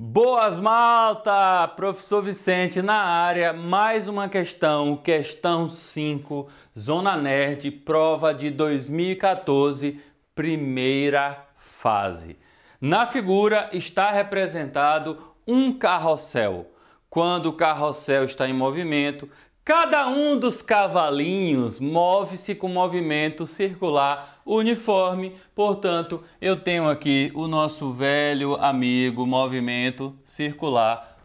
Boas malta, professor Vicente na área, mais uma questão, questão 5, Zona Nerd, prova de 2014, primeira fase. Na figura está representado um carrossel. Quando o carrossel está em movimento, Cada um dos cavalinhos move-se com movimento circular uniforme, portanto, eu tenho aqui o nosso velho amigo movimento circular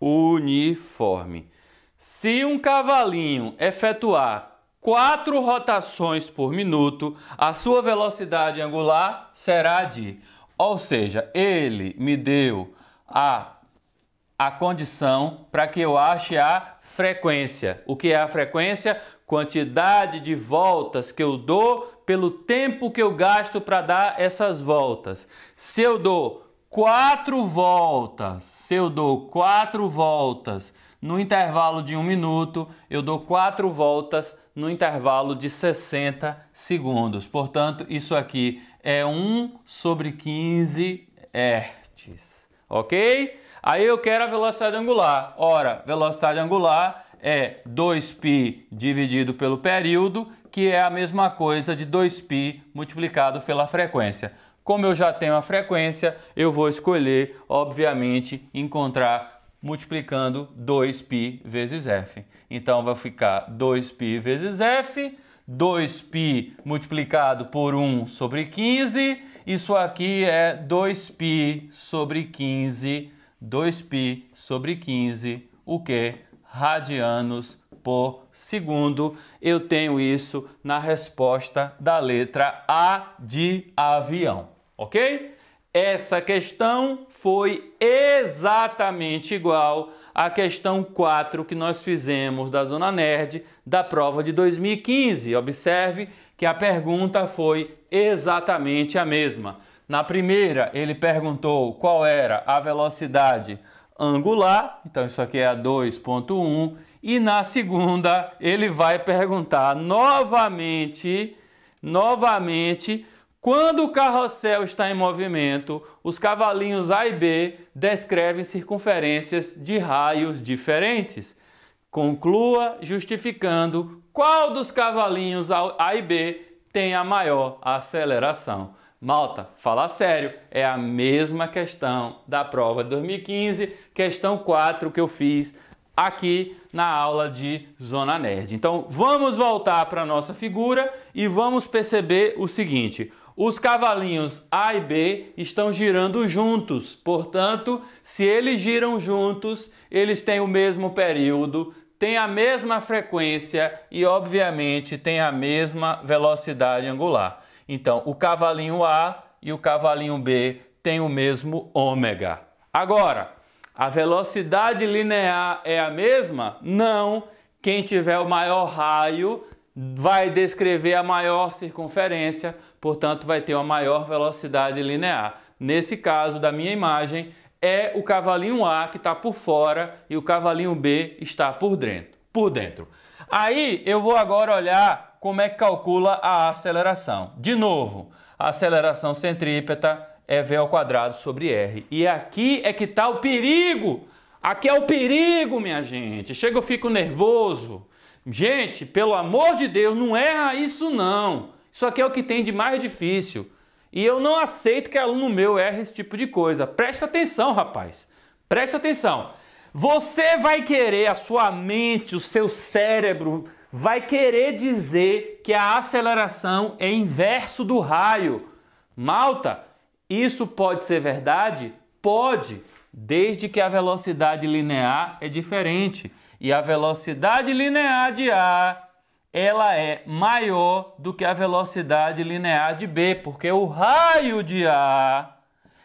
uniforme. Se um cavalinho efetuar quatro rotações por minuto, a sua velocidade angular será de, ou seja, ele me deu a a condição para que eu ache a frequência. O que é a frequência? Quantidade de voltas que eu dou pelo tempo que eu gasto para dar essas voltas. Se eu dou quatro voltas, se eu dou quatro voltas no intervalo de um minuto, eu dou quatro voltas no intervalo de 60 segundos. Portanto, isso aqui é 1 sobre 15 hertz, ok? Aí eu quero a velocidade angular. Ora, velocidade angular é 2π dividido pelo período, que é a mesma coisa de 2π multiplicado pela frequência. Como eu já tenho a frequência, eu vou escolher, obviamente, encontrar multiplicando 2π vezes f. Então, vai ficar 2π vezes f, 2π multiplicado por 1 sobre 15, isso aqui é 2π sobre 15 2π sobre 15, o que? Radianos por segundo. Eu tenho isso na resposta da letra A de avião, ok? Essa questão foi exatamente igual à questão 4 que nós fizemos da Zona Nerd da prova de 2015. Observe que a pergunta foi exatamente a mesma. Na primeira, ele perguntou qual era a velocidade angular, então isso aqui é a 2.1, e na segunda ele vai perguntar novamente, novamente, quando o carrossel está em movimento, os cavalinhos A e B descrevem circunferências de raios diferentes. Conclua justificando qual dos cavalinhos A e B tem a maior aceleração. Malta, fala sério, é a mesma questão da prova de 2015, questão 4 que eu fiz aqui na aula de Zona Nerd. Então vamos voltar para a nossa figura e vamos perceber o seguinte: os cavalinhos A e B estão girando juntos, portanto, se eles giram juntos, eles têm o mesmo período, têm a mesma frequência e, obviamente, têm a mesma velocidade angular. Então, o cavalinho A e o cavalinho B têm o mesmo ômega. Agora, a velocidade linear é a mesma? Não. Quem tiver o maior raio vai descrever a maior circunferência, portanto, vai ter uma maior velocidade linear. Nesse caso da minha imagem, é o cavalinho A que está por fora e o cavalinho B está por dentro. Por dentro. Aí eu vou agora olhar como é que calcula a aceleração. De novo, a aceleração centrípeta é V ao quadrado sobre R. E aqui é que está o perigo. Aqui é o perigo, minha gente. Chega, eu fico nervoso. Gente, pelo amor de Deus, não erra isso não. Isso aqui é o que tem de mais difícil. E eu não aceito que aluno meu erre esse tipo de coisa. Presta atenção, rapaz. Presta atenção. Você vai querer, a sua mente, o seu cérebro vai querer dizer que a aceleração é inverso do raio. Malta, isso pode ser verdade? Pode, desde que a velocidade linear é diferente. E a velocidade linear de A ela é maior do que a velocidade linear de B, porque o raio de A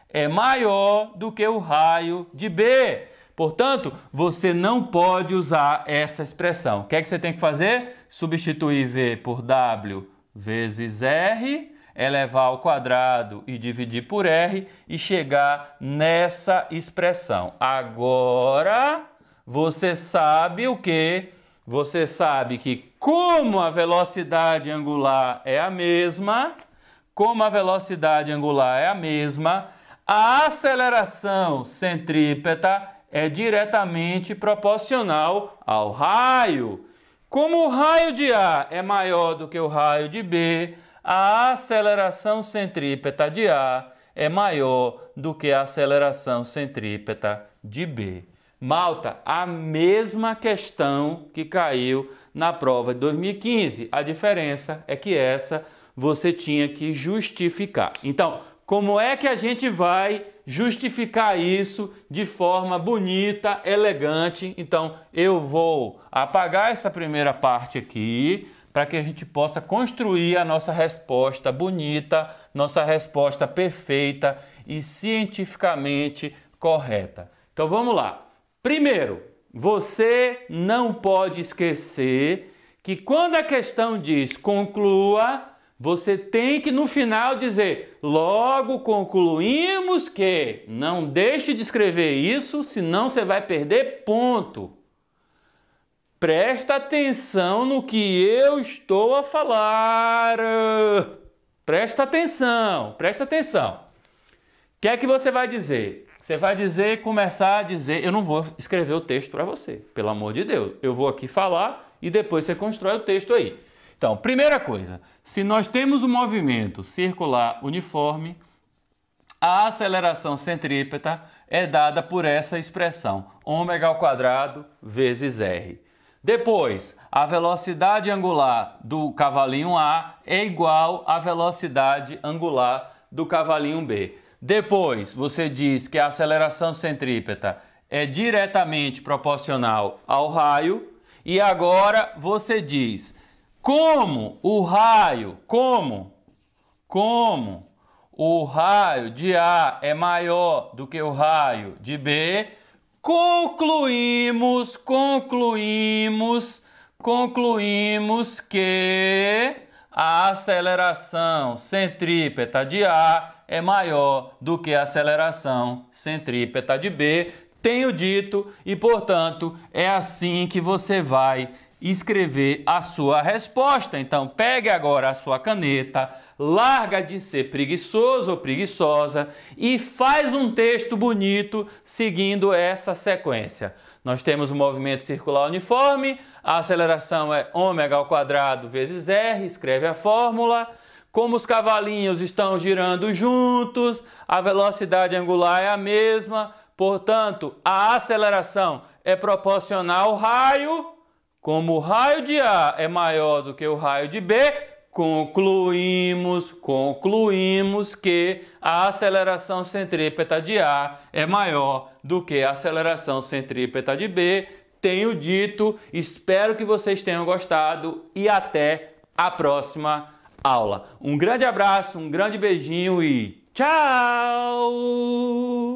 é maior do que o raio de B. Portanto, você não pode usar essa expressão. O que é que você tem que fazer? Substituir V por W vezes R, elevar ao quadrado e dividir por R e chegar nessa expressão. Agora, você sabe o que? Você sabe que como a velocidade angular é a mesma, como a velocidade angular é a mesma, a aceleração centrípeta é diretamente proporcional ao raio. Como o raio de A é maior do que o raio de B, a aceleração centrípeta de A é maior do que a aceleração centrípeta de B. Malta, a mesma questão que caiu na prova de 2015. A diferença é que essa você tinha que justificar. Então, como é que a gente vai justificar isso de forma bonita, elegante. Então, eu vou apagar essa primeira parte aqui para que a gente possa construir a nossa resposta bonita, nossa resposta perfeita e cientificamente correta. Então vamos lá. Primeiro, você não pode esquecer que quando a questão diz conclua, você tem que no final dizer: logo concluímos que. Não deixe de escrever isso, senão você vai perder ponto. Presta atenção no que eu estou a falar. Presta atenção, presta atenção. O que é que você vai dizer? Você vai dizer, começar a dizer, eu não vou escrever o texto para você, pelo amor de Deus. Eu vou aqui falar e depois você constrói o texto aí. Então, primeira coisa, se nós temos um movimento circular uniforme, a aceleração centrípeta é dada por essa expressão, ômega ao quadrado vezes r. Depois, a velocidade angular do cavalinho A é igual à velocidade angular do cavalinho B. Depois, você diz que a aceleração centrípeta é diretamente proporcional ao raio. E agora você diz como o raio, como, como o raio de A é maior do que o raio de B, concluímos, concluímos, concluímos que a aceleração centrípeta de A é maior do que a aceleração centrípeta de B. Tenho dito e, portanto, é assim que você vai escrever a sua resposta. Então, pegue agora a sua caneta, larga de ser preguiçoso ou preguiçosa e faz um texto bonito seguindo essa sequência. Nós temos o movimento circular uniforme, a aceleração é ômega ao quadrado vezes r, escreve a fórmula. Como os cavalinhos estão girando juntos, a velocidade angular é a mesma, portanto, a aceleração é proporcional ao raio como o raio de A é maior do que o raio de B, concluímos, concluímos que a aceleração centrípeta de A é maior do que a aceleração centrípeta de B. Tenho dito, espero que vocês tenham gostado e até a próxima aula. Um grande abraço, um grande beijinho e tchau!